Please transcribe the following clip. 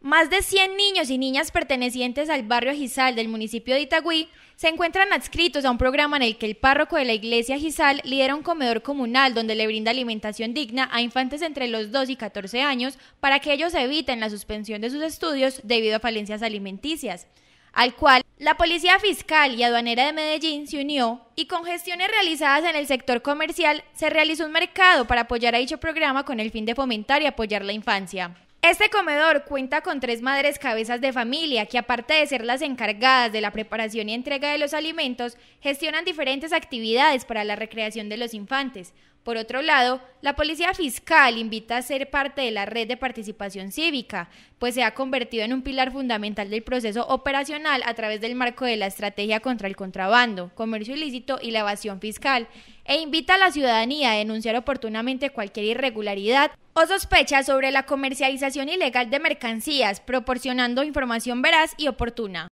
Más de 100 niños y niñas pertenecientes al barrio Gisal del municipio de Itagüí se encuentran adscritos a un programa en el que el párroco de la iglesia Gisal lidera un comedor comunal donde le brinda alimentación digna a infantes entre los 2 y 14 años para que ellos eviten la suspensión de sus estudios debido a falencias alimenticias, al cual la Policía Fiscal y Aduanera de Medellín se unió y con gestiones realizadas en el sector comercial se realizó un mercado para apoyar a dicho programa con el fin de fomentar y apoyar la infancia. Este comedor cuenta con tres madres cabezas de familia que aparte de ser las encargadas de la preparación y entrega de los alimentos, gestionan diferentes actividades para la recreación de los infantes, por otro lado, la Policía Fiscal invita a ser parte de la red de participación cívica, pues se ha convertido en un pilar fundamental del proceso operacional a través del marco de la estrategia contra el contrabando, comercio ilícito y la evasión fiscal, e invita a la ciudadanía a denunciar oportunamente cualquier irregularidad o sospecha sobre la comercialización ilegal de mercancías, proporcionando información veraz y oportuna.